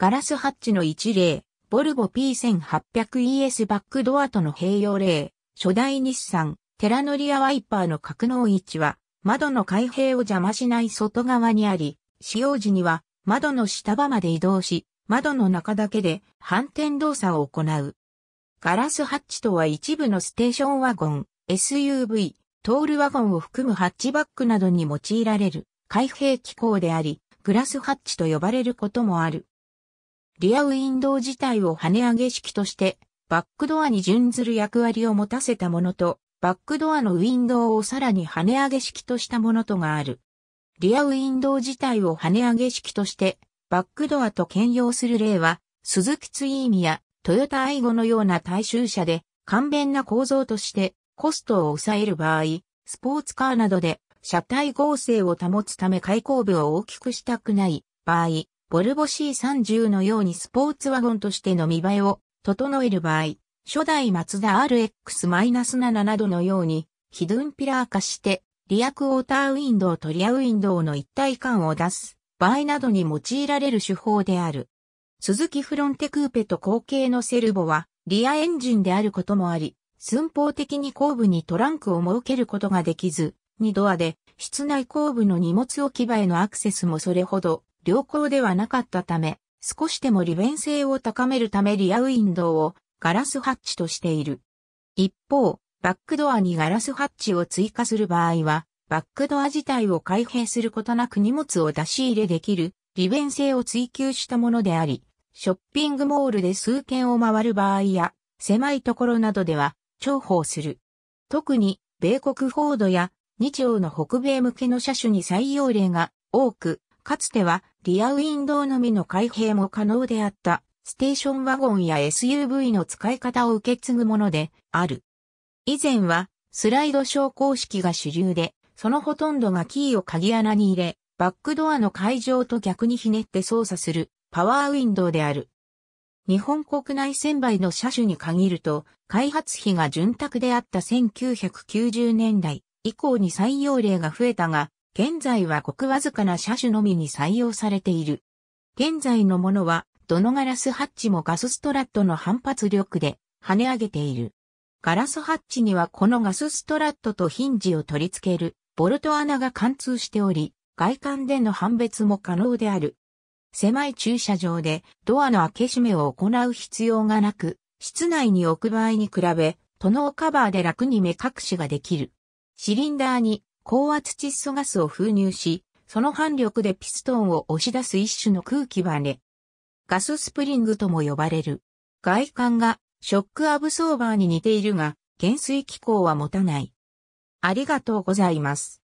ガラスハッチの一例、ボルボ P1800ES バックドアとの併用例、初代日産、テラノリアワイパーの格納位置は、窓の開閉を邪魔しない外側にあり、使用時には窓の下場まで移動し、窓の中だけで反転動作を行う。ガラスハッチとは一部のステーションワゴン、SUV、トールワゴンを含むハッチバックなどに用いられる開閉機構であり、グラスハッチと呼ばれることもある。リアウィンドウ自体を跳ね上げ式として、バックドアに準ずる役割を持たせたものと、バックドアのウィンドウをさらに跳ね上げ式としたものとがある。リアウィンドウ自体を跳ね上げ式として、バックドアと兼用する例は、鈴木ツイーミやトヨタアイゴのような大衆車で、簡便な構造としてコストを抑える場合、スポーツカーなどで車体合成を保つため開口部を大きくしたくない場合、ボルボ C30 のようにスポーツワゴンとしての見栄えを整える場合、初代マツダ RX-7 などのように、ヒドゥンピラー化して、リアクォーターウィンドウとリアウィンドウの一体感を出す場合などに用いられる手法である。鈴木フロンテクーペと後継のセルボは、リアエンジンであることもあり、寸法的に後部にトランクを設けることができず、2ドアで、室内後部の荷物置き場へのアクセスもそれほど良好ではなかったため、少しでも利便性を高めるためリアウィンドウをガラスハッチとしている。一方、バックドアにガラスハッチを追加する場合は、バックドア自体を開閉することなく荷物を出し入れできる利便性を追求したものであり、ショッピングモールで数軒を回る場合や、狭いところなどでは重宝する。特に、米国フォードや日欧の北米向けの車種に採用例が多く、かつてはリアウィンドウのみの開閉も可能であった、ステーションワゴンや SUV の使い方を受け継ぐものである。以前は、スライド昇降式が主流で、そのほとんどがキーを鍵穴に入れ、バックドアの解錠と逆にひねって操作するパワーウィンドウである。日本国内1000倍の車種に限ると、開発費が潤沢であった1990年代以降に採用例が増えたが、現在はごくわずかな車種のみに採用されている。現在のものは、どのガラスハッチもガスストラットの反発力で跳ね上げている。ガラスハッチにはこのガスストラットとヒンジを取り付けるボルト穴が貫通しており、外観での判別も可能である。狭い駐車場でドアの開け閉めを行う必要がなく、室内に置く場合に比べ、トノーカバーで楽に目隠しができる。シリンダーに高圧窒素ガスを封入し、その反力でピストンを押し出す一種の空気バネ。ガススプリングとも呼ばれる。外観がショックアブソーバーに似ているが、減衰機構は持たない。ありがとうございます。